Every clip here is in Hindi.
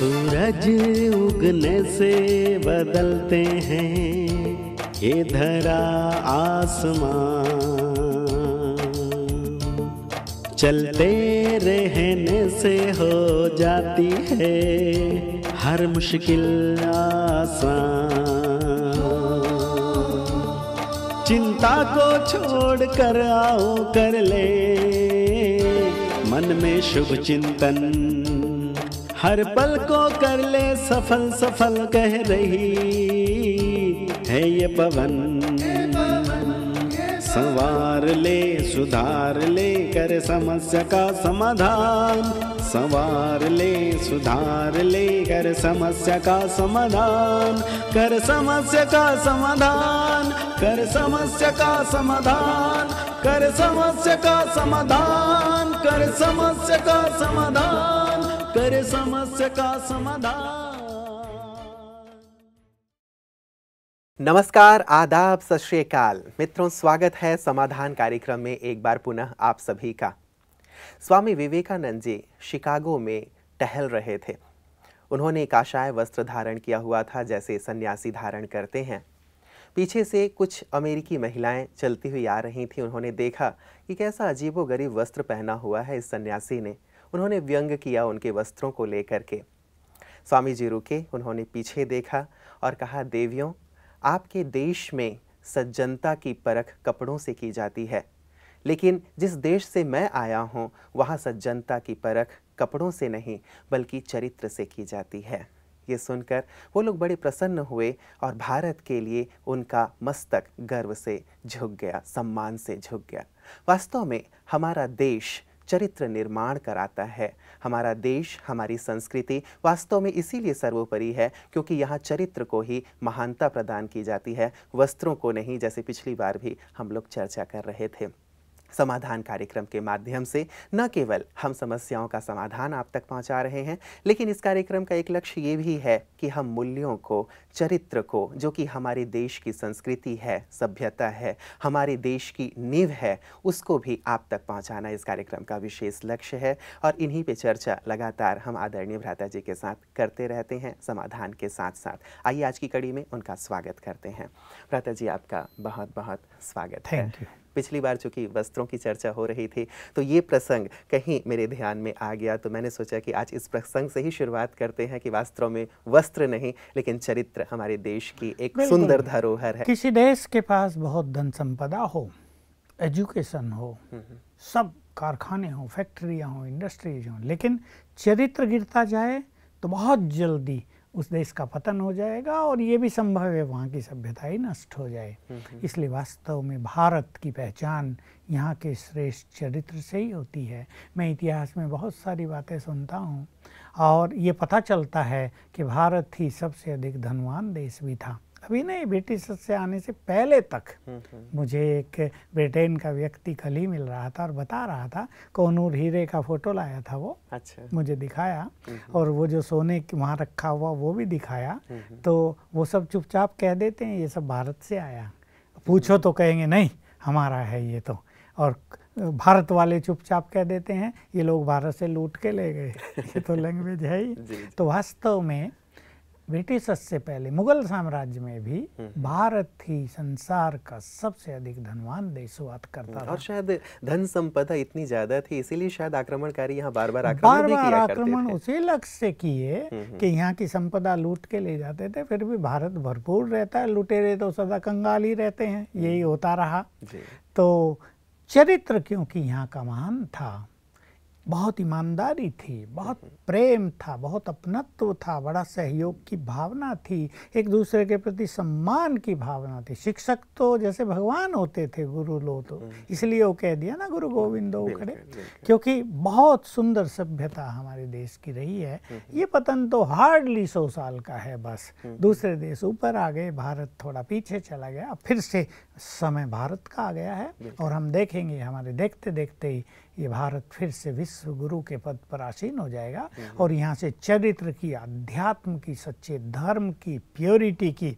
सूरज उगने से बदलते हैं ये धरा आसमान चलते रहने से हो जाती है हर मुश्किल आसान चिंता को छोड़ कर आओ कर ले मन में शुभ चिंतन हर पल को कर ले सफल सफल कह रही है ये पवन संवार ले सुधार ले कर समस्या का समाधान संवार ले सुधार ले कर समस्या का समाधान कर समस्या का समाधान कर समस्या का समाधान कर समस्या का समाधान कर समस्या का समाधान करे समस्या का समाधान नमस्कार आदाब सत श्रीकाल मित्रों स्वागत है समाधान कार्यक्रम में एक बार पुनः आप सभी का स्वामी विवेकानंद जी शिकागो में टहल रहे थे उन्होंने एक आशाय वस्त्र धारण किया हुआ था जैसे सन्यासी धारण करते हैं पीछे से कुछ अमेरिकी महिलाएं चलती हुई आ रही थी उन्होंने देखा कि कैसा अजीबो गरीब वस्त्र पहना हुआ है इस सन्यासी ने उन्होंने व्यंग किया उनके वस्त्रों को लेकर के स्वामी जी रुके उन्होंने पीछे देखा और कहा देवियों आपके देश में सज्जनता की परख कपड़ों से की जाती है लेकिन जिस देश से मैं आया हूँ वहाँ सज्जनता की परख कपड़ों से नहीं बल्कि चरित्र से की जाती है ये सुनकर वो लोग बड़े प्रसन्न हुए और भारत के लिए उनका मस्तक गर्व से झुक गया सम्मान से झुक गया वास्तव में हमारा देश चरित्र निर्माण कराता है हमारा देश हमारी संस्कृति वास्तव में इसीलिए सर्वोपरि है क्योंकि यहाँ चरित्र को ही महानता प्रदान की जाती है वस्त्रों को नहीं जैसे पिछली बार भी हम लोग चर्चा कर रहे थे समाधान कार्यक्रम के माध्यम से न केवल हम समस्याओं का समाधान आप तक पहुंचा रहे हैं लेकिन इस कार्यक्रम का एक लक्ष्य ये भी है कि हम मूल्यों को चरित्र को जो कि हमारे देश की संस्कृति है सभ्यता है हमारे देश की नींव है उसको भी आप तक पहुंचाना इस कार्यक्रम का विशेष लक्ष्य है और इन्हीं पे चर्चा लगातार हम आदरणीय भ्राता जी के साथ करते रहते हैं समाधान के साथ साथ आइए आज की कड़ी में उनका स्वागत करते हैं भ्राता जी आपका बहुत बहुत स्वागत है पिछली बार चूंकि वस्त्रों की चर्चा हो रही थी तो ये प्रसंग कहीं मेरे ध्यान में आ गया तो मैंने सोचा कि आज इस प्रसंग से ही शुरुआत करते हैं कि वास्तव में वस्त्र नहीं लेकिन चरित्र हमारे देश की एक सुंदर धरोहर है किसी देश के पास बहुत धन संपदा हो एजुकेशन हो हम्म, हम्म। सब कारखाने हों फैक्ट्रियाँ हों इंडस्ट्रीज हों लेकिन चरित्र गिरता जाए तो बहुत जल्दी उस देश का पतन हो जाएगा और ये भी संभव है वहाँ की सभ्यता ही नष्ट हो जाए इसलिए वास्तव में भारत की पहचान यहाँ के श्रेष्ठ चरित्र से ही होती है मैं इतिहास में बहुत सारी बातें सुनता हूँ और ये पता चलता है कि भारत ही सबसे अधिक धनवान देश भी था अभी नहीं ब्रिटिश से आने से पहले तक मुझे एक ब्रिटेन का व्यक्ति कल ही मिल रहा था और बता रहा था कोनूर हीरे का फोटो लाया था वो अच्छा मुझे दिखाया हम्म। और वो जो सोने की वहाँ रखा हुआ वो भी दिखाया हम्म। तो वो सब चुपचाप कह देते हैं ये सब भारत से आया पूछो तो कहेंगे नहीं हमारा है ये तो और भारत वाले चुपचाप कह देते हैं ये लोग भारत से लूट के ले गए ये तो लैंग्वेज है ही तो वास्तव में ब्रिटिशस से पहले मुगल साम्राज्य में भी हम्म, हम्म। भारत ही संसार का सबसे अधिक धनवान देश हुआ करता था हम्म, और शायद धन संपदा इतनी ज्यादा थी इसीलिए शायद आक्रमणकारी यहाँ बार बार आक्रमण बार बार आक्रमण उसी लक्ष्य से किए कि यहाँ की संपदा लूट के ले जाते थे फिर भी भारत भरपूर रहता है रहे तो सदा कंगाल ही रहते हैं यही होता रहा तो चरित्र क्योंकि यहाँ का महान था बहुत ईमानदारी थी बहुत प्रेम था बहुत अपनत्व था बड़ा सहयोग की भावना थी एक दूसरे के प्रति सम्मान की भावना थी शिक्षक तो जैसे भगवान होते थे गुरु लो तो हम्म। इसलिए वो कह दिया ना गुरु गोविंद खड़े क्योंकि बहुत सुंदर सभ्यता हमारे देश की रही है हम्म। ये पतन तो हार्डली सौ साल का है बस हम्म। दूसरे देश ऊपर आ गए भारत थोड़ा पीछे चला गया फिर से समय भारत का आ गया है और हम देखेंगे हमारे देखते देखते ही ये भारत फिर से विश्व गुरु के पद पर आसीन हो जाएगा हम्म। और यहाँ से चरित्र की अध्यात्म की सच्चे धर्म की प्योरिटी की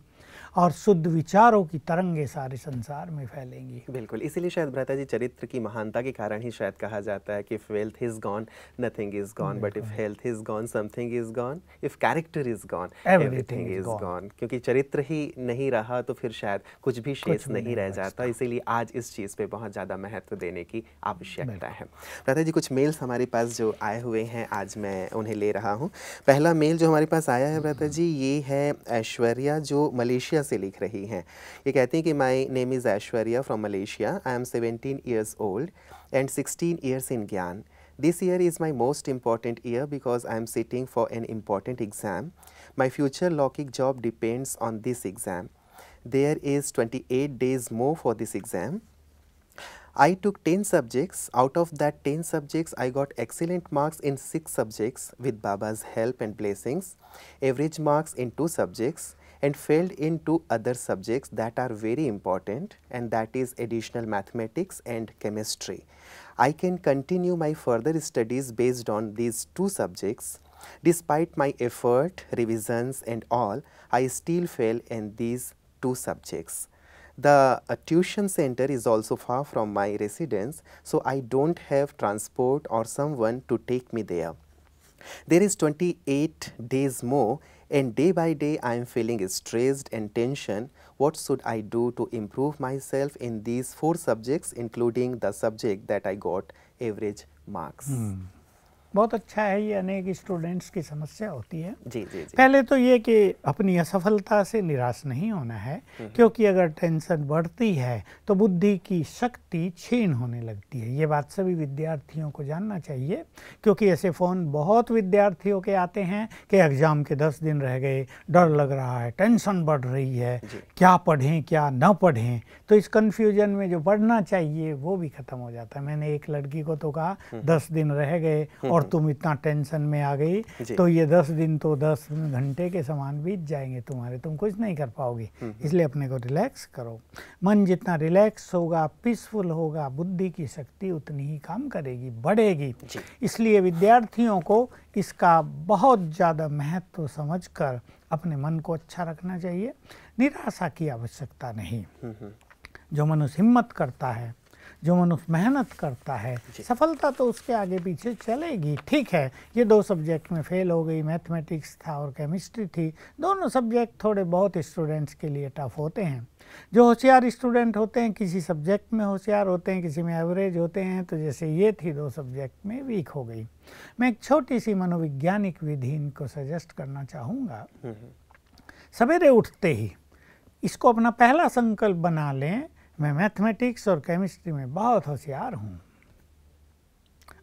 और शुद्ध विचारों की तरंगे सारे संसार में फैलेंगी बिल्कुल इसीलिए शायद भ्राता जी चरित्र की महानता के कारण ही शायद कहा जाता है कि if wealth is gone nothing is gone but if health is gone something is gone if character is gone everything is gone क्योंकि चरित्र ही नहीं रहा तो फिर शायद कुछ भी शेष नहीं रह जाता इसीलिए आज इस चीज़ पे बहुत ज़्यादा महत्व देने की आवश्यकता है ब्रता जी कुछ मेल्स हमारे पास जो आए हुए हैं आज मैं उन्हें ले रहा हूँ पहला मेल जो हमारे पास आया है भ्राता जी ये है ऐश्वर्या जो मलेशिया मलेशिया से लिख रही हैं ये कहती हैं कि my name is Aishwarya from Malaysia I am seventeen years old and sixteen years in gyan This year is my most important year because I am sitting for an important exam. My future Lockheed job depends on this exam. There is 28 days more for this exam. I took 10 subjects. Out of that 10 subjects, I got excellent marks in 6 subjects with Baba's help and blessings, average marks in 2 subjects, and failed in two other subjects that are very important and that is additional mathematics and chemistry. I can continue my further studies based on these two subjects. Despite my effort, revisions and all, I still fail in these two subjects. The uh, tuition center is also far from my residence, so I do not have transport or someone to take me there. There is 28 days more and day by day I am feeling stressed and tension. What should I do to improve myself in these four subjects including the subject that I got average marks? Mm. बहुत अच्छा है ये अनेक स्टूडेंट्स की समस्या होती है जी जी, जी। पहले तो ये कि अपनी असफलता से निराश नहीं होना है हम्म, हम्म। क्योंकि अगर टेंशन बढ़ती है तो बुद्धि की शक्ति छीन होने लगती है ये बात सभी विद्यार्थियों को जानना चाहिए क्योंकि ऐसे फ़ोन बहुत विद्यार्थियों के आते हैं कि एग्ज़ाम के दस दिन रह गए डर लग रहा है टेंशन बढ़ रही है क्या पढ़ें क्या न पढ़ें तो इस कन्फ्यूजन में जो पढ़ना चाहिए वो भी ख़त्म हो जाता है मैंने एक लड़की को तो कहा हम्म। दस दिन रह गए और और तुम इतना टेंशन में आ गई तो ये दस दिन तो दस घंटे के समान बीत जाएंगे तुम्हारे तुम कुछ नहीं कर पाओगे हम्म, हम्म। इसलिए अपने को रिलैक्स करो मन जितना रिलैक्स होगा पीसफुल होगा बुद्धि की शक्ति उतनी ही काम करेगी बढ़ेगी इसलिए विद्यार्थियों को इसका बहुत ज़्यादा महत्व समझ कर अपने मन को अच्छा रखना चाहिए निराशा की आवश्यकता नहीं हम्म, जो मनुष्य हिम्मत करता है जो मनुष्य मेहनत करता है सफलता तो उसके आगे पीछे चलेगी ठीक है ये दो सब्जेक्ट में फेल हो गई मैथमेटिक्स था और केमिस्ट्री थी दोनों सब्जेक्ट थोड़े बहुत स्टूडेंट्स के लिए टफ होते हैं जो होशियार स्टूडेंट होते हैं किसी सब्जेक्ट में होशियार होते हैं किसी में एवरेज होते हैं तो जैसे ये थी दो सब्जेक्ट में वीक हो गई मैं एक छोटी सी मनोविज्ञानिक विधि इनको सजेस्ट करना चाहूँगा हम्म, हम्म। सवेरे उठते ही इसको अपना पहला संकल्प बना लें मैं मैथमेटिक्स और केमिस्ट्री में बहुत होशियार हूँ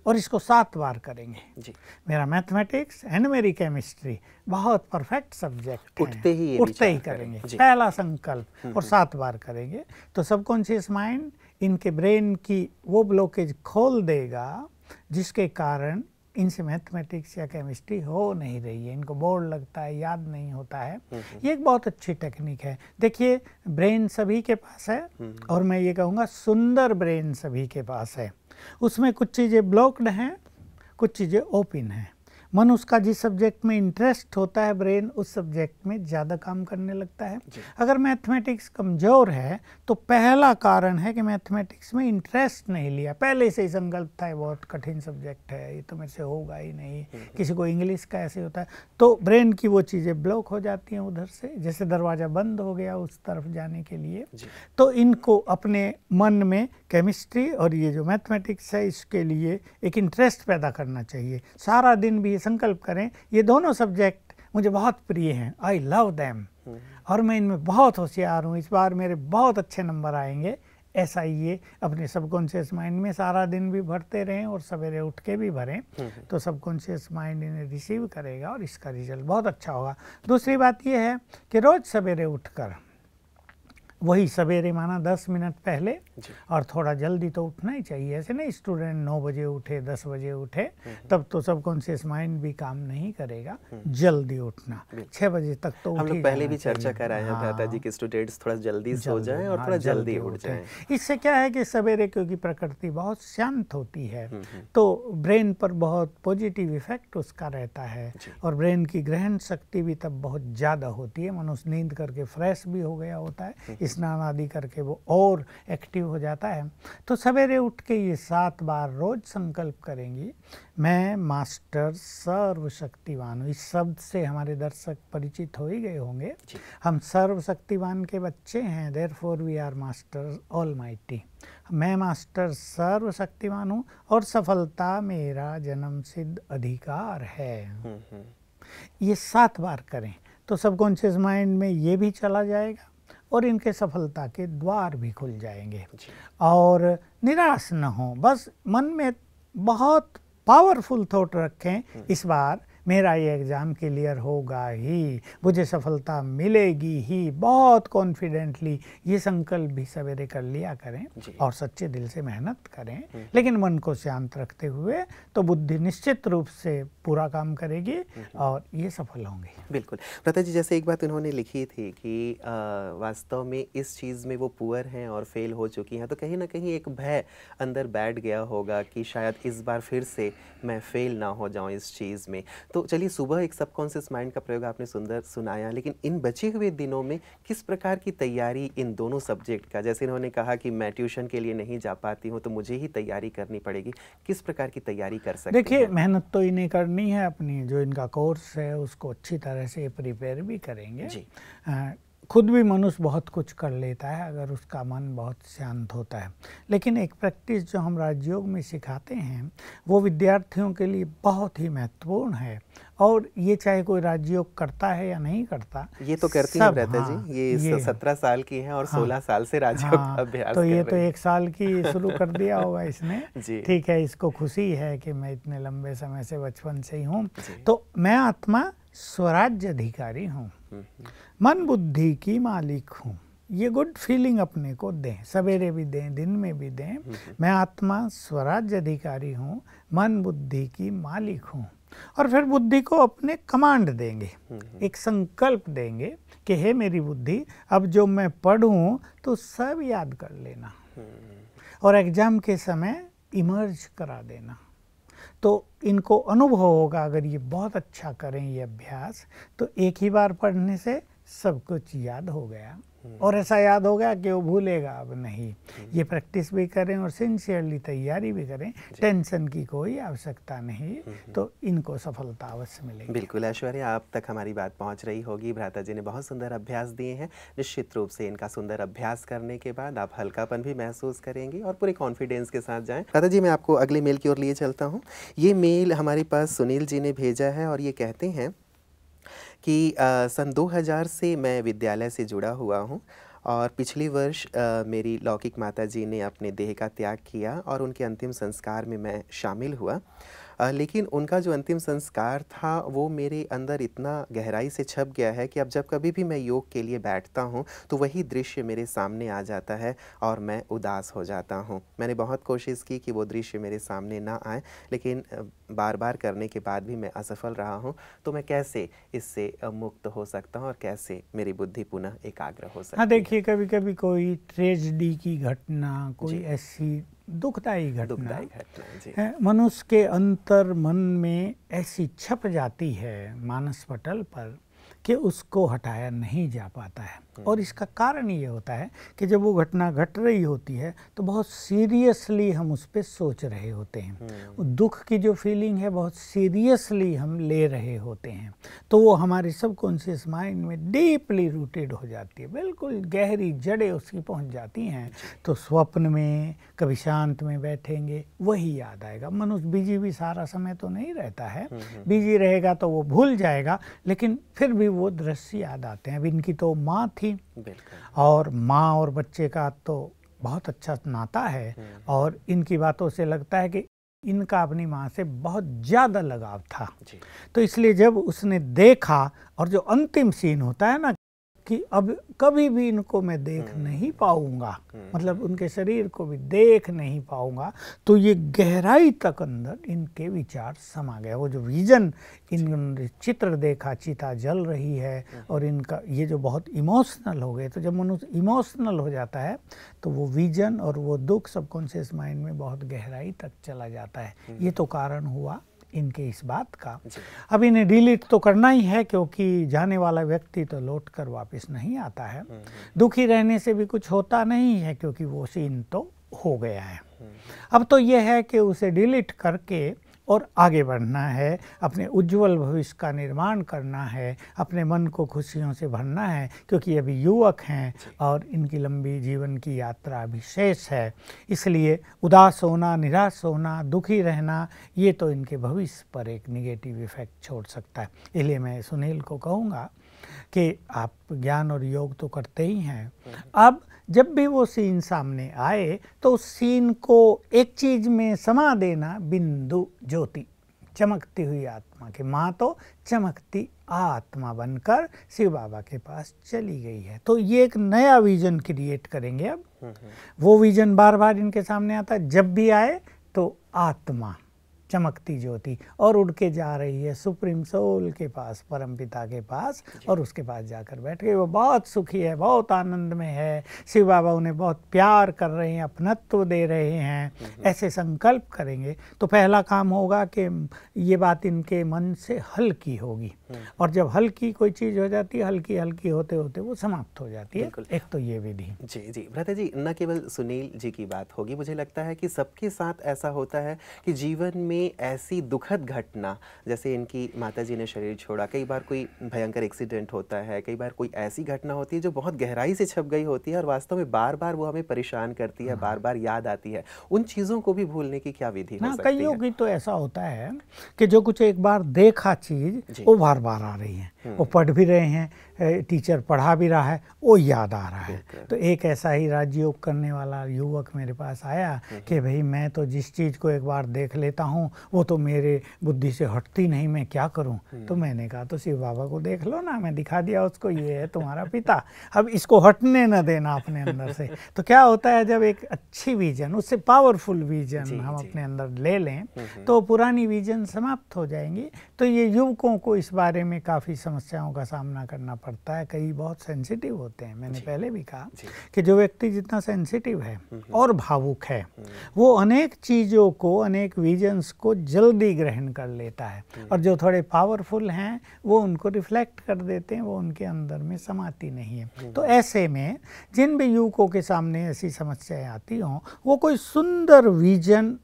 और इसको सात बार करेंगे जी मेरा मैथमेटिक्स एंड मेरी केमिस्ट्री बहुत परफेक्ट सब्जेक्ट उठते ही उठते ही करेंगे पहला संकल्प हम्म, हम्म। और सात बार करेंगे तो सबकॉन्शियस माइंड इनके ब्रेन की वो ब्लॉकेज खोल देगा जिसके कारण इनसे मैथमेटिक्स या केमिस्ट्री हो नहीं रही है इनको बोर लगता है याद नहीं होता है हम्म, हम्म। ये एक बहुत अच्छी टेक्निक है देखिए ब्रेन सभी के पास है हम्म, और मैं ये कहूँगा सुंदर ब्रेन सभी के पास है उसमें कुछ चीज़ें ब्लॉक्ड हैं कुछ चीज़ें ओपन हैं मन उसका जिस सब्जेक्ट में इंटरेस्ट होता है ब्रेन उस सब्जेक्ट में ज़्यादा काम करने लगता है अगर मैथमेटिक्स कमज़ोर है तो पहला कारण है कि मैथमेटिक्स में इंटरेस्ट नहीं लिया पहले से ही संकल्प था बहुत कठिन सब्जेक्ट है ये तो मेरे से होगा ही नहीं हम्म, हम्म। किसी को इंग्लिश का ऐसे होता है तो ब्रेन की वो चीज़ें ब्लॉक हो जाती हैं उधर से जैसे दरवाज़ा बंद हो गया उस तरफ जाने के लिए तो इनको अपने मन में केमिस्ट्री और ये जो मैथमेटिक्स है इसके लिए एक इंटरेस्ट पैदा करना चाहिए सारा दिन भी लिए संकल्प करें ये दोनों सब्जेक्ट मुझे बहुत प्रिय हैं आई लव दैम और मैं इनमें बहुत होशियार हूँ इस बार मेरे बहुत अच्छे नंबर आएंगे ऐसा ही ये अपने सबकॉन्शियस माइंड में सारा दिन भी भरते रहें और सवेरे उठ के भी भरें हम्म। तो सबकॉन्शियस माइंड इन्हें रिसीव करेगा और इसका रिजल्ट बहुत अच्छा होगा दूसरी बात यह है कि रोज़ सवेरे उठकर वही सवेरे माना दस मिनट पहले और थोड़ा जल्दी तो उठना ही चाहिए ऐसे नहीं स्टूडेंट नौ बजे उठे दस बजे उठे हम्म, हम्म। तब तो सब कॉन्शियस माइंड भी काम नहीं करेगा हम्म। जल्दी उठना छह बजे तक तो हम लोग पहले भी चर्चा कर आए हैं जी कि स्टूडेंट्स थोड़ा जल्दी सो जाए और हाँ, थोड़ा जल्दी उठ जाए इससे क्या है कि सवेरे क्योंकि प्रकृति बहुत शांत होती है तो ब्रेन पर बहुत पॉजिटिव इफेक्ट उसका रहता है और ब्रेन की ग्रहण शक्ति भी तब बहुत ज़्यादा होती है मनुष्य नींद करके फ्रेश भी हो गया होता है स्नान आदि करके वो और एक्टिव हो जाता है तो सवेरे उठ के ये सात बार रोज संकल्प करेंगी मैं मास्टर सर्वशक्तिवान हूँ इस शब्द से हमारे दर्शक परिचित हो ही गए होंगे हम सर्वशक्तिवान के बच्चे हैं there for we are master almighty मैं मास्टर सर्वशक्तिवान हूँ और सफलता मेरा जन्म सिद्ध अधिकार है हम्म, हम्म। ये सात बार करें तो सबकॉन्शियस माइंड में ये भी चला जाएगा और इनके सफलता के द्वार भी खुल जाएंगे और निराश न हो बस मन में बहुत पावरफुल थॉट रखें हम्म। इस बार मेरा ये एग्ज़ाम क्लियर होगा ही मुझे सफलता मिलेगी ही बहुत कॉन्फिडेंटली ये संकल्प भी सवेरे कर लिया करें और सच्चे दिल से मेहनत करें हम्म। लेकिन मन को शांत रखते हुए तो बुद्धि निश्चित रूप से पूरा काम करेगी हम्म। और ये सफल होंगे बिल्कुल प्रता जी जैसे एक बात उन्होंने लिखी थी कि वास्तव में इस चीज़ में वो पुअर हैं और फेल हो चुकी हैं तो कहीं ना कहीं एक भय अंदर बैठ गया होगा कि शायद इस बार फिर से मैं फेल ना हो जाऊँ इस चीज़ में तो तो चलिए सुबह एक सबकॉन्शियस माइंड का प्रयोग आपने सुंदर सुनाया लेकिन इन बचे हुए दिनों में किस प्रकार की तैयारी इन दोनों सब्जेक्ट का जैसे इन्होंने कहा कि मैं ट्यूशन के लिए नहीं जा पाती हूँ तो मुझे ही तैयारी करनी पड़ेगी किस प्रकार की तैयारी कर सकते देखिए मेहनत तो इन्हें करनी है अपनी जो इनका कोर्स है उसको अच्छी तरह से प्रिपेयर भी करेंगे जी खुद भी मनुष्य बहुत कुछ कर लेता है अगर उसका मन बहुत शांत होता है लेकिन एक प्रैक्टिस जो हम राजयोग में सिखाते हैं वो विद्यार्थियों के लिए बहुत ही महत्वपूर्ण है और ये चाहे कोई राजयोग करता है या नहीं करता ये तो करती है हाँ, जी ये, ये सत्रह साल की है और हाँ, सोलह साल से हाँ, राजयोग हाँ, अभ्यास तो ये तो एक साल की शुरू कर दिया होगा इसने ठीक है इसको खुशी है कि मैं इतने लंबे समय से बचपन से ही हूँ तो मैं आत्मा स्वराज्य अधिकारी हूँ हम्म, हम्म। मन बुद्धि की मालिक हूँ ये गुड फीलिंग अपने को दें सवेरे भी दें दिन में भी दें हम्म, मैं आत्मा स्वराज्य अधिकारी हूँ मन बुद्धि की मालिक हूँ और फिर बुद्धि को अपने कमांड देंगे एक संकल्प देंगे कि हे मेरी बुद्धि अब जो मैं पढ़ूँ तो सब याद कर लेना और एग्जाम के समय इमर्ज करा देना तो इनको अनुभव होगा अगर ये बहुत अच्छा करें ये अभ्यास तो एक ही बार पढ़ने से सब कुछ याद हो गया और ऐसा याद हो गया कि वो भूलेगा अब नहीं ये प्रैक्टिस भी करें और सिंसियरली तैयारी भी करें टेंशन की कोई आवश्यकता नहीं हम्म, हम्म। तो इनको सफलता अवश्य मिलेगी बिल्कुल ऐश्वर्य आप तक हमारी बात पहुंच रही होगी भ्राता जी ने बहुत सुंदर अभ्यास दिए हैं निश्चित रूप से इनका सुंदर अभ्यास करने के बाद आप हल्कापन भी महसूस करेंगी और पूरे कॉन्फिडेंस के साथ जाए भ्राता जी मैं आपको अगले मेल की ओर लिए चलता हूँ ये मेल हमारे पास सुनील जी ने भेजा है और ये कहते हैं कि सन 2000 से मैं विद्यालय से जुड़ा हुआ हूँ और पिछले वर्ष आ, मेरी लौकिक माता जी ने अपने देह का त्याग किया और उनके अंतिम संस्कार में मैं शामिल हुआ लेकिन उनका जो अंतिम संस्कार था वो मेरे अंदर इतना गहराई से छप गया है कि अब जब कभी भी मैं योग के लिए बैठता हूँ तो वही दृश्य मेरे सामने आ जाता है और मैं उदास हो जाता हूँ मैंने बहुत कोशिश की कि वो दृश्य मेरे सामने ना आए लेकिन बार बार करने के बाद भी मैं असफल रहा हूँ तो मैं कैसे इससे मुक्त हो सकता हूँ और कैसे मेरी बुद्धि पुनः एकाग्र हो हाँ, सकती हाँ देखिए कभी कभी कोई ट्रेजडी की घटना कोई ऐसी दुखदायी घटना है मनुष्य के अंतर मन में ऐसी छप जाती है मानस पटल पर कि उसको हटाया नहीं जा पाता है और इसका कारण ये होता है कि जब वो घटना घट रही होती है तो बहुत सीरियसली हम उस पर सोच रहे होते हैं हम्म। दुख की जो फीलिंग है बहुत सीरियसली हम ले रहे होते हैं तो वो हमारे सब कॉन्शियस माइंड में डीपली रूटेड हो जाती है बिल्कुल गहरी जड़ें उसकी पहुंच जाती हैं तो स्वप्न में कभी शांत में बैठेंगे वही याद आएगा मनुष्य बिजी भी सारा समय तो नहीं रहता है बिजी हम्म, हम्म। रहेगा तो वो भूल जाएगा लेकिन फिर भी वो दृश्य याद आते हैं अब इनकी तो माँ थी थी और माँ और बच्चे का तो बहुत अच्छा नाता है हम्म। और इनकी बातों से लगता है कि इनका अपनी माँ से बहुत ज़्यादा लगाव था तो इसलिए जब उसने देखा और जो अंतिम सीन होता है ना कि अब कभी भी इनको मैं देख हम्म। नहीं पाऊंगा हम्म। मतलब उनके शरीर को भी देख नहीं पाऊंगा तो ये गहराई तक अंदर इनके विचार समा गए वो जो विजन इन चित्र देखा चिता जल रही है हम्म। और इनका ये जो बहुत इमोशनल हो गए तो जब मनुष्य इमोशनल हो जाता है तो वो विजन और वो दुख सबकॉन्शियस माइंड में बहुत गहराई तक चला जाता है ये तो कारण हुआ इनके इस बात का अब इन्हें डिलीट तो करना ही है क्योंकि जाने वाला व्यक्ति तो लौट कर वापस नहीं आता है हम्म, हम्म। दुखी रहने से भी कुछ होता नहीं है क्योंकि वो सीन तो हो गया है हम्म। अब तो यह है कि उसे डिलीट करके और आगे बढ़ना है अपने उज्जवल भविष्य का निर्माण करना है अपने मन को खुशियों से भरना है क्योंकि अभी युवक हैं और इनकी लंबी जीवन की यात्रा शेष है इसलिए उदास होना निराश होना दुखी रहना ये तो इनके भविष्य पर एक निगेटिव इफेक्ट छोड़ सकता है इसलिए मैं सुनील को कहूँगा कि आप ज्ञान और योग तो करते ही हैं हम्म। अब जब भी वो सीन सामने आए तो उस सीन को एक चीज में समा देना बिंदु ज्योति चमकती हुई आत्मा की माँ तो चमकती आत्मा बनकर शिव बाबा के पास चली गई है तो ये एक नया विजन क्रिएट करेंगे अब हम्म, हम्म। वो विजन बार बार इनके सामने आता जब भी आए तो आत्मा चमकती ज्योति और उड़ के जा रही है सुप्रीम सोल के पास परम पिता के पास और उसके पास जाकर बैठ गई वो बहुत सुखी है बहुत आनंद में है शिव बाबा उन्हें बहुत प्यार कर रहे हैं अपनत्व दे रहे हैं हम्म। ऐसे संकल्प करेंगे तो पहला काम होगा कि ये बात इनके मन से हल्की होगी हम्म। और जब हल्की कोई चीज़ हो जाती है हल्की हल्की होते होते वो समाप्त हो जाती है एक तो ये विधि जी जी भ्रता जी न केवल सुनील जी की बात होगी मुझे लगता है कि सबके साथ ऐसा होता है कि जीवन में कोई ऐसी दुखद घटना जैसे इनकी माता जी ने शरीर छोड़ा कई बार कोई भयंकर एक्सीडेंट होता है कई बार कोई ऐसी घटना होती है जो बहुत गहराई से छप गई होती है और वास्तव में बार बार वो हमें परेशान करती है हाँ। बार बार याद आती है उन चीज़ों को भी भूलने की क्या विधि हो सकती कईयों की तो ऐसा होता है कि जो कुछ एक बार देखा चीज़ वो बार बार आ रही है हम्म। वो पढ़ भी रहे हैं टीचर पढ़ा भी रहा है वो याद आ रहा है तो एक ऐसा ही राजयोग करने वाला युवक मेरे पास आया हम्म। कि भाई मैं तो जिस चीज़ को एक बार देख लेता हूँ वो तो मेरे बुद्धि से हटती नहीं मैं क्या करूँ हम्म। तो मैंने कहा तो शिव बाबा को देख लो ना मैं दिखा दिया उसको ये है तुम्हारा पिता अब इसको हटने न देना अपने अंदर से तो क्या होता है जब एक अच्छी विजन उससे पावरफुल विजन हम अपने अंदर ले लें हम्म, तो पुरानी विजन समाप्त हो जाएंगी तो ये युवकों को इस बारे में काफ़ी समस्याओं का सामना करना पड़ता पड़ता है कई बहुत सेंसिटिव होते हैं मैंने पहले भी कहा कि जो व्यक्ति जितना सेंसिटिव है हम्म, हम्म। और भावुक है हम्म। वो अनेक चीज़ों को अनेक विजन्स को जल्दी ग्रहण कर लेता है और जो थोड़े पावरफुल हैं वो उनको रिफ्लेक्ट कर देते हैं वो उनके अंदर में समाती नहीं है तो ऐसे में जिन भी युवकों के सामने ऐसी समस्याएं आती हों वो कोई सुंदर विजन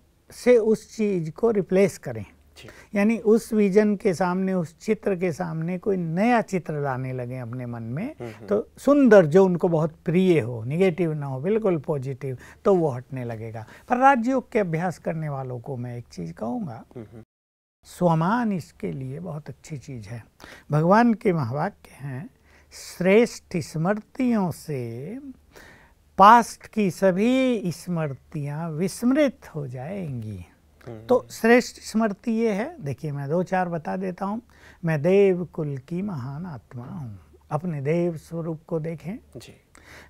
से उस चीज़ को रिप्लेस करें अच्छा। यानी उस विजन के सामने उस चित्र के सामने कोई नया चित्र लाने लगे अपने मन में हम्म, हम्म। तो सुंदर जो उनको बहुत प्रिय हो निगेटिव ना हो बिल्कुल पॉजिटिव तो वो हटने लगेगा पर राजयोग के अभ्यास करने वालों को मैं एक चीज़ कहूंगा हम्म, स्वमान इसके लिए बहुत अच्छी चीज़ है भगवान के महावाक्य हैं श्रेष्ठ स्मृतियों से पास्ट की सभी स्मृतियां विस्मृत हो जाएंगी हम्म। तो श्रेष्ठ स्मृति ये है देखिए मैं दो चार बता देता हूँ मैं देव कुल की महान आत्मा हूँ अपने देव स्वरूप को देखें जी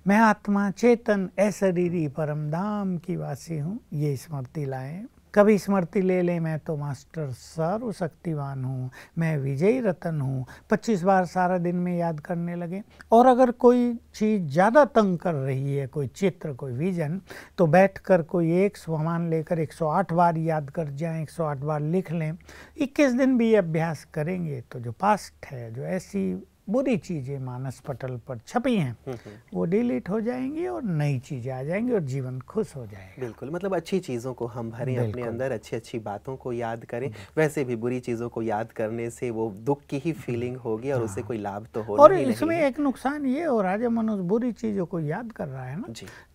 मैं आत्मा चेतन ऐसरीरी परम धाम की वासी हूँ ये स्मृति लाएं कभी स्मृति ले ले मैं तो मास्टर सर्वशक्तिवान हूँ मैं विजयी रतन हूँ पच्चीस बार सारा दिन में याद करने लगे और अगर कोई चीज़ ज़्यादा तंग कर रही है कोई चित्र कोई विजन तो बैठ कर कोई एक स्वमान लेकर 108 बार याद कर जाएं 108 बार लिख लें इक्कीस दिन भी अभ्यास करेंगे तो जो पास्ट है जो ऐसी बुरी चीज़ें मानस पटल पर छपी हैं हम्म, हम्म। वो डिलीट हो जाएंगी और नई चीज़ें आ जाएंगी और जीवन खुश हो जाएगा बिल्कुल मतलब अच्छी चीज़ों को हम भरें अपने अंदर अच्छी अच्छी बातों को याद करें वैसे भी बुरी चीज़ों को याद करने से वो दुख की ही फीलिंग होगी और उससे हाँ। कोई लाभ तो हो और इसमें एक नुकसान ये हो रहा है जब मनुष्य बुरी चीज़ों को याद कर रहा है ना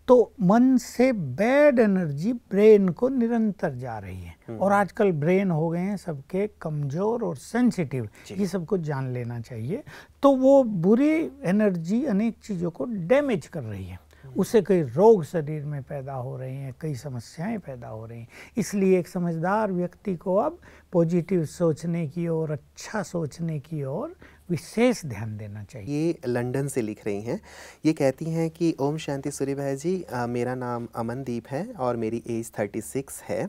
तो मन से बैड एनर्जी ब्रेन को निरंतर जा रही है हम्म। और आजकल ब्रेन हो गए हैं सबके कमज़ोर और सेंसिटिव ये सबको जान लेना चाहिए तो वो बुरी एनर्जी अनेक चीज़ों को डैमेज कर रही है हम्म। उससे कई रोग शरीर में पैदा हो रहे हैं कई समस्याएं पैदा हो रही हैं इसलिए एक समझदार व्यक्ति को अब पॉजिटिव सोचने की ओर अच्छा सोचने की ओर विशेष ध्यान देना चाहिए ये लंदन से लिख रही हैं ये कहती हैं कि ओम शांति सूर्य भाई जी आ, मेरा नाम अमनदीप है और मेरी एज थर्टी सिक्स है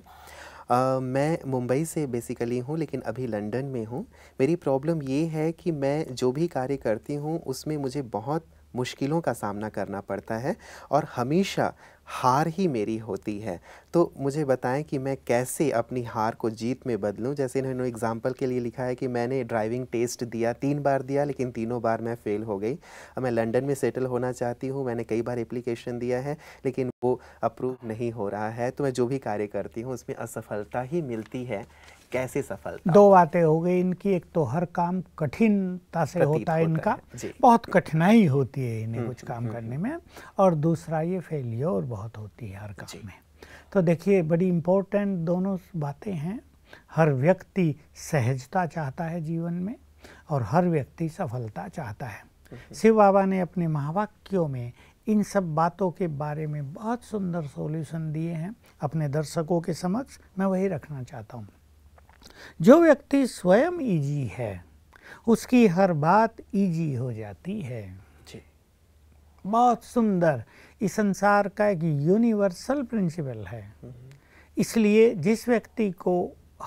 आ, मैं मुंबई से बेसिकली हूँ लेकिन अभी लंदन में हूँ मेरी प्रॉब्लम ये है कि मैं जो भी कार्य करती हूँ उसमें मुझे बहुत मुश्किलों का सामना करना पड़ता है और हमेशा हार ही मेरी होती है तो मुझे बताएं कि मैं कैसे अपनी हार को जीत में बदलूं जैसे इन्होंने एग्जांपल के लिए लिखा है कि मैंने ड्राइविंग टेस्ट दिया तीन बार दिया लेकिन तीनों बार मैं फ़ेल हो गई अब मैं लंदन में सेटल होना चाहती हूँ मैंने कई बार एप्लीकेशन दिया है लेकिन वो अप्रूव नहीं हो रहा है तो मैं जो भी कार्य करती हूँ उसमें असफलता ही मिलती है कैसे सफलता दो बातें हो गई इनकी एक तो हर काम कठिनता से होता है इनका बहुत कठिनाई होती है इन्हें हम्म, कुछ हम्म, काम हम्म, करने में और दूसरा ये फेलियोर बहुत होती है हर काम में तो देखिए बड़ी इम्पोर्टेंट दोनों बातें हैं हर व्यक्ति सहजता चाहता है जीवन में और हर व्यक्ति सफलता चाहता है शिव बाबा ने अपने महावाक्यों में इन सब बातों के बारे में बहुत सुंदर सॉल्यूशन दिए हैं अपने दर्शकों के समक्ष मैं वही रखना चाहता हूँ जो व्यक्ति स्वयं ईजी है उसकी हर बात ईजी हो जाती है जी बहुत सुंदर इस संसार का एक यूनिवर्सल प्रिंसिपल है हम्म। इसलिए जिस व्यक्ति को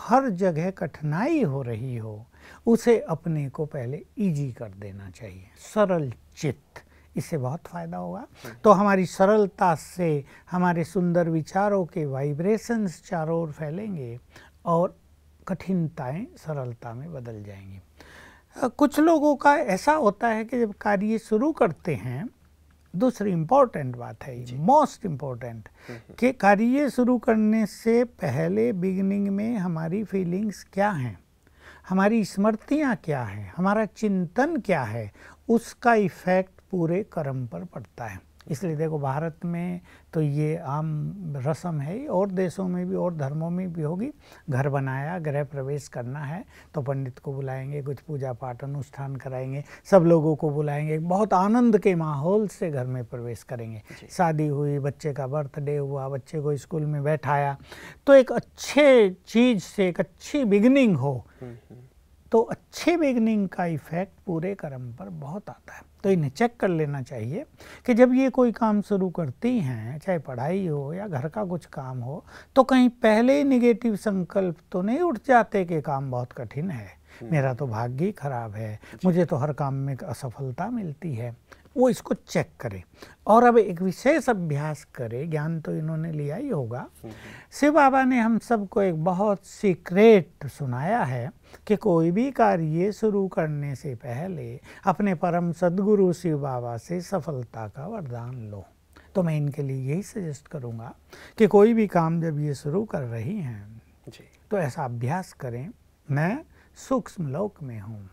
हर जगह कठिनाई हो रही हो उसे अपने को पहले इजी कर देना चाहिए सरल चित्त इससे बहुत फ़ायदा होगा हम्म। तो हमारी सरलता से हमारे सुंदर विचारों के वाइब्रेशंस चारों ओर फैलेंगे और कठिनताएं सरलता में बदल जाएंगी कुछ लोगों का ऐसा होता है कि जब कार्य शुरू करते हैं दूसरी इम्पोर्टेंट बात है मोस्ट इम्पोर्टेंट हम्म, हम्म। कि कार्य शुरू करने से पहले बिगिनिंग में हमारी फीलिंग्स क्या हैं हमारी स्मृतियाँ क्या हैं हमारा चिंतन क्या है उसका इफ़ेक्ट पूरे कर्म पर पड़ता है इसलिए देखो भारत में तो ये आम रस्म है और देशों में भी और धर्मों में भी होगी घर बनाया गृह प्रवेश करना है तो पंडित को बुलाएंगे कुछ पूजा पाठ अनुष्ठान कराएंगे सब लोगों को बुलाएंगे बहुत आनंद के माहौल से घर में प्रवेश करेंगे शादी हुई बच्चे का बर्थडे हुआ बच्चे को स्कूल में बैठाया तो एक अच्छे चीज़ से एक अच्छी बिगनिंग हो हम्म, हम्म। तो अच्छे बिगनिंग का इफेक्ट पूरे कर्म पर बहुत आता है तो इन्हें चेक कर लेना चाहिए कि जब ये कोई काम शुरू करती हैं चाहे पढ़ाई हो या घर का कुछ काम हो तो कहीं पहले ही निगेटिव संकल्प तो नहीं उठ जाते कि काम बहुत कठिन है हम्म। मेरा तो भाग्य ही खराब है मुझे तो हर काम में असफलता मिलती है वो इसको चेक करें और अब एक विशेष अभ्यास करें ज्ञान तो इन्होंने लिया ही होगा शिव बाबा ने हम सबको एक बहुत सीक्रेट सुनाया है कि कोई भी कार्य शुरू करने से पहले अपने परम सदगुरु शिव बाबा से सफलता का वरदान लो तो मैं इनके लिए यही सजेस्ट करूँगा कि कोई भी काम जब ये शुरू कर रही हैं तो ऐसा अभ्यास करें मैं सूक्ष्म लोक में हूँ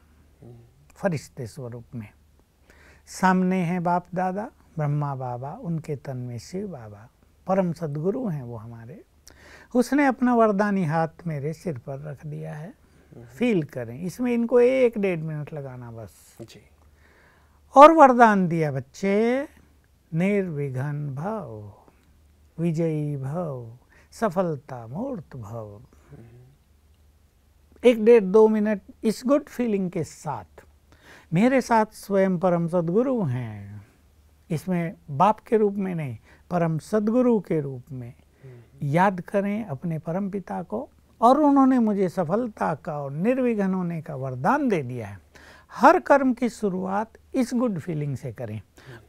फरिश्ते स्वरूप में सामने हैं बाप दादा ब्रह्मा बाबा उनके तन में शिव बाबा परम सदगुरु हैं वो हमारे उसने अपना वरदानी हाथ मेरे सिर पर रख दिया है हम्म। फील करें इसमें इनको एक डेढ़ मिनट लगाना बस जी और वरदान दिया बच्चे निर्विघन भव विजयी भव सफलता मूर्त भव हम्म। एक डेढ़ दो मिनट इस गुड फीलिंग के साथ मेरे साथ स्वयं परम सदगुरु हैं इसमें बाप के रूप में नहीं परम सदगुरु के रूप में याद करें अपने परम पिता को और उन्होंने मुझे सफलता का और निर्विघ्न होने का वरदान दे दिया है हर कर्म की शुरुआत इस गुड फीलिंग से करें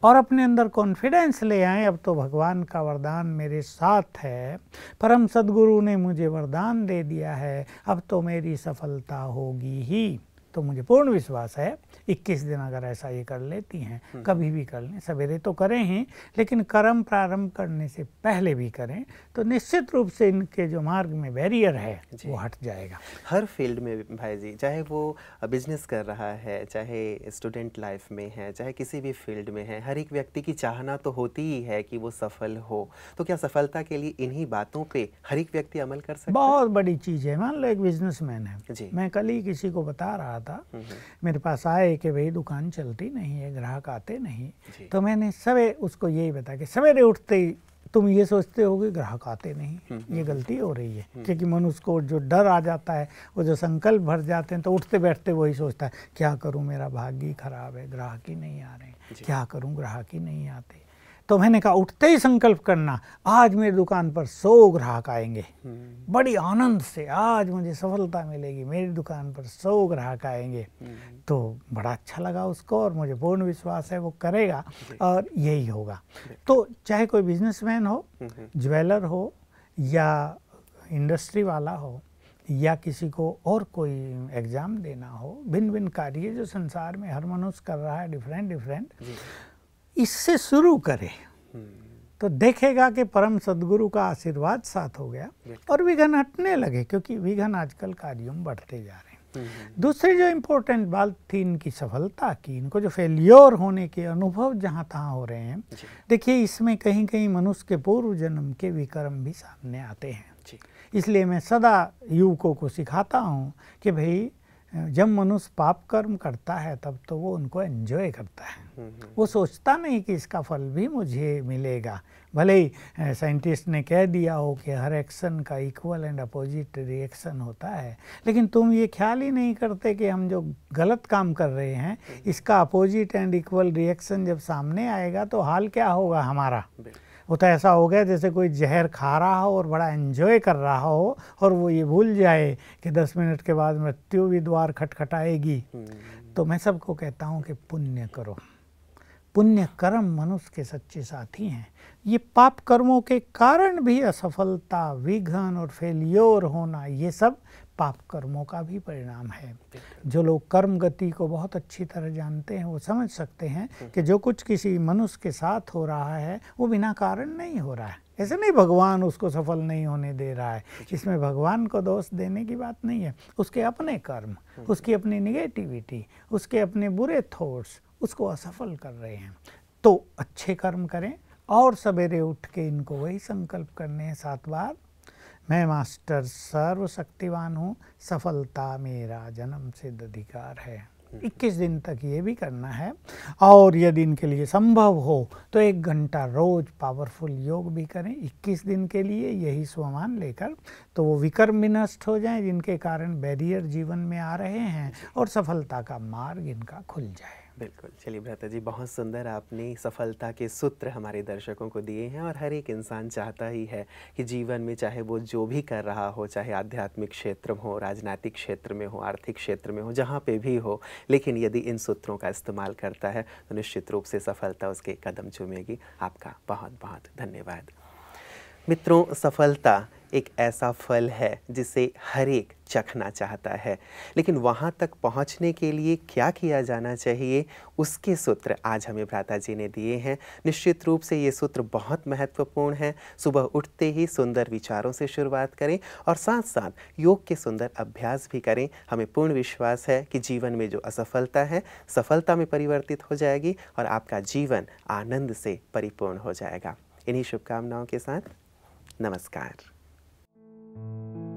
और अपने अंदर कॉन्फिडेंस ले आए अब तो भगवान का वरदान मेरे साथ है परम सदगुरु ने मुझे वरदान दे दिया है अब तो मेरी सफलता होगी ही तो मुझे पूर्ण विश्वास है इक्कीस दिन अगर ऐसा ये कर लेती हैं हम्म। कभी भी कर लें सवेरे तो करें ही लेकिन कर्म प्रारंभ करने से पहले भी करें तो निश्चित रूप से इनके जो मार्ग में बैरियर है वो हट जाएगा हर फील्ड में भाई जी चाहे वो बिजनेस कर रहा है चाहे स्टूडेंट लाइफ में है चाहे किसी भी फील्ड में है हर एक व्यक्ति की चाहना तो होती ही है कि वो सफल हो तो क्या सफलता के लिए इन्हीं बातों पर हर एक व्यक्ति अमल कर सकता बहुत बड़ी चीज़ है मान लो एक बिजनेसमैन है जी मैं कल ही किसी को बता रहा था हम्म, हम्म। मेरे पास आए है कि भाई दुकान चलती नहीं है ग्राहक आते नहीं तो मैंने सवे उसको यही बताया कि सवेरे उठते ही तुम ये सोचते हो कि ग्राहक आते नहीं हम्म, हम्म, ये हम्म। गलती हो रही है क्योंकि मनुष्य को जो डर आ जाता है वो जो संकल्प भर जाते हैं तो उठते बैठते वही सोचता है क्या करूं मेरा भाग्य खराब है ग्राहक ही नहीं आ रहे क्या करूं ग्राहक ही नहीं आते तो मैंने कहा उठते ही संकल्प करना आज मेरी दुकान पर सौ ग्राहक आएंगे हम्म। बड़ी आनंद से आज मुझे सफलता मिलेगी मेरी दुकान पर सौ ग्राहक आएंगे हम्म। तो बड़ा अच्छा लगा उसको और मुझे पूर्ण विश्वास है वो करेगा और यही होगा तो चाहे कोई बिजनेसमैन हो हम्म। ज्वेलर हो या इंडस्ट्री वाला हो या किसी को और कोई एग्ज़ाम देना हो भिन्न भिन्न कार्य जो संसार में हर मनुष्य कर रहा है डिफरेंट डिफरेंट इससे शुरू करे तो देखेगा कि परम सदगुरु का आशीर्वाद साथ हो गया और विघन हटने लगे क्योंकि विघन आजकल कार्यों में बढ़ते जा रहे हैं हम्म, हम्म। दूसरी जो इम्पोर्टेंट बात थी इनकी सफलता की इनको जो फेल्योर होने के अनुभव जहाँ तहाँ हो रहे हैं देखिए इसमें कहीं कहीं मनुष्य के पूर्व जन्म के विक्रम भी सामने आते हैं इसलिए मैं सदा युवकों को सिखाता हूँ कि भाई जब मनुष्य पाप कर्म करता है तब तो वो उनको एंजॉय करता है वो सोचता नहीं कि इसका फल भी मुझे मिलेगा भले ही साइंटिस्ट ने कह दिया हो कि हर एक्शन का इक्वल एंड अपोजिट रिएक्शन होता है लेकिन तुम ये ख्याल ही नहीं करते कि हम जो गलत काम कर रहे हैं इसका अपोजिट एंड इक्वल रिएक्शन जब सामने आएगा तो हाल क्या होगा हमारा वो तो ऐसा हो गया जैसे कोई जहर खा रहा हो और बड़ा एंजॉय कर रहा हो और वो ये भूल जाए कि दस मिनट के बाद मृत्यु भी द्वार खटखटाएगी तो मैं सबको कहता हूँ कि पुण्य करो पुण्य कर्म मनुष्य के सच्चे साथी हैं ये पाप कर्मों के कारण भी असफलता विघन और फेलियोर होना ये सब पाप कर्मों का भी परिणाम है जो लोग कर्म गति को बहुत अच्छी तरह जानते हैं वो समझ सकते हैं हम्म। कि जो कुछ किसी मनुष्य के साथ हो रहा है वो बिना कारण नहीं हो रहा है ऐसे नहीं भगवान उसको सफल नहीं होने दे रहा है इसमें भगवान को दोष देने की बात नहीं है उसके अपने कर्म हम्म। उसकी अपनी निगेटिविटी उसके अपने बुरे थॉट्स उसको असफल कर रहे हैं तो अच्छे कर्म करें और सवेरे उठ के इनको वही संकल्प करने हैं सात बार मैं मास्टर सर्वशक्तिवान हूँ सफलता मेरा जन्म सिद्ध अधिकार है 21 हम्म। दिन तक ये भी करना है और यदि इनके लिए संभव हो तो एक घंटा रोज पावरफुल योग भी करें 21 दिन के लिए यही स्वमान लेकर तो वो विकर्म भी नष्ट हो जाए जिनके कारण बैरियर जीवन में आ रहे हैं और सफलता का मार्ग इनका खुल जाए बिल्कुल चलिए भ्राता जी बहुत सुंदर आपने सफलता के सूत्र हमारे दर्शकों को दिए हैं और हर एक इंसान चाहता ही है कि जीवन में चाहे वो जो भी कर रहा हो चाहे आध्यात्मिक क्षेत्र हो राजनीतिक क्षेत्र में हो आर्थिक क्षेत्र में हो जहाँ पे भी हो लेकिन यदि इन सूत्रों का इस्तेमाल करता है तो निश्चित रूप से सफलता उसके कदम चूमेगी आपका बहुत बहुत धन्यवाद मित्रों सफलता एक ऐसा फल है जिसे हर एक चखना चाहता है लेकिन वहाँ तक पहुँचने के लिए क्या किया जाना चाहिए उसके सूत्र आज हमें भ्राता जी ने दिए हैं निश्चित रूप से ये सूत्र बहुत महत्वपूर्ण है सुबह उठते ही सुंदर विचारों से शुरुआत करें और साथ साथ योग के सुंदर अभ्यास भी करें हमें पूर्ण विश्वास है कि जीवन में जो असफलता है सफलता में परिवर्तित हो जाएगी और आपका जीवन आनंद से परिपूर्ण हो जाएगा इन्हीं शुभकामनाओं के साथ नमस्कार thank you